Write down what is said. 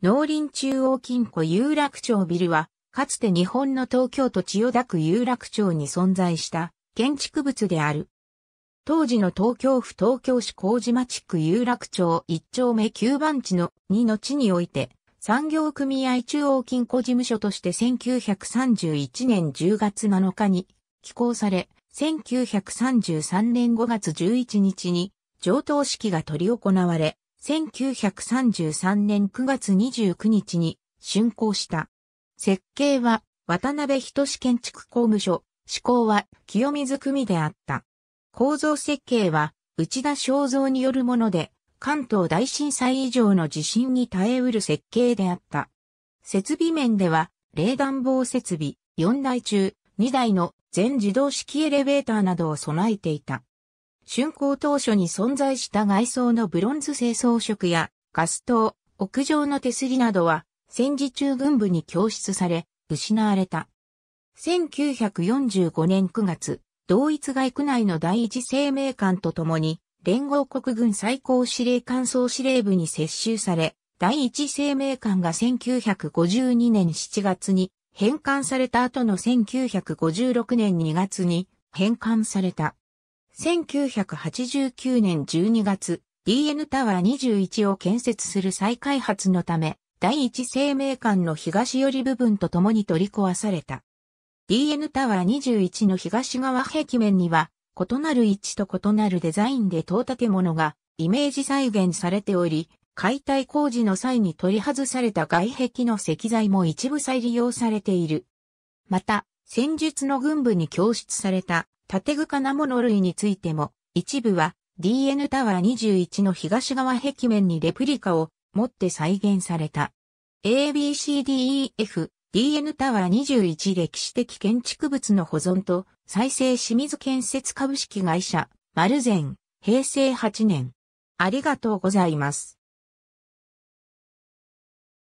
農林中央金庫有楽町ビルは、かつて日本の東京都千代田区有楽町に存在した建築物である。当時の東京府東京市麹町区有楽町1丁目9番地の2の地において、産業組合中央金庫事務所として1931年10月7日に寄港され、1933年5月11日に上等式が執り行われ、1933年9月29日に竣工した。設計は渡辺志建築工務所、施工は清水組であった。構造設計は内田正造によるもので、関東大震災以上の地震に耐えうる設計であった。設備面では、冷暖房設備4台中2台の全自動式エレベーターなどを備えていた。竣工当初に存在した外装のブロンズ製装飾やガス灯、屋上の手すりなどは戦時中軍部に供出され、失われた。1945年9月、同一外区内の第一生命館とともに、連合国軍最高司令官総司令部に接収され、第一生命館が1952年7月に返還された後の1956年2月に返還された。1989年12月、DN タワー21を建設する再開発のため、第一生命館の東寄り部分と共に取り壊された。DN タワー21の東側壁面には、異なる位置と異なるデザインで塔建物がイメージ再現されており、解体工事の際に取り外された外壁の石材も一部再利用されている。また、戦術の軍部に供出された縦具も物類についても、一部は DN タワー21の東側壁面にレプリカを持って再現された。ABCDEF DN タワー21歴史的建築物の保存と再生清水建設株式会社、丸善、平成8年。ありがとうございます。